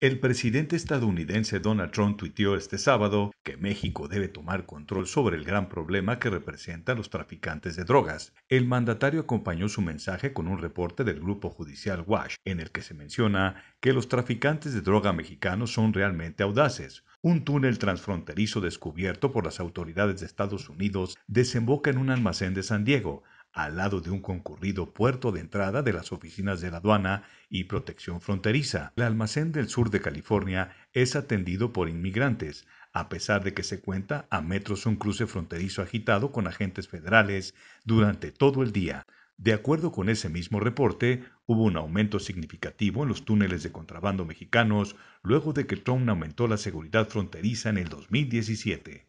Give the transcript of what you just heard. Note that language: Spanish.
El presidente estadounidense Donald Trump tuiteó este sábado que México debe tomar control sobre el gran problema que representan los traficantes de drogas. El mandatario acompañó su mensaje con un reporte del grupo judicial WASH, en el que se menciona que los traficantes de droga mexicanos son realmente audaces. Un túnel transfronterizo descubierto por las autoridades de Estados Unidos desemboca en un almacén de San Diego, al lado de un concurrido puerto de entrada de las oficinas de la aduana y protección fronteriza. El almacén del sur de California es atendido por inmigrantes, a pesar de que se cuenta a metros un cruce fronterizo agitado con agentes federales durante todo el día. De acuerdo con ese mismo reporte, hubo un aumento significativo en los túneles de contrabando mexicanos luego de que Trump aumentó la seguridad fronteriza en el 2017.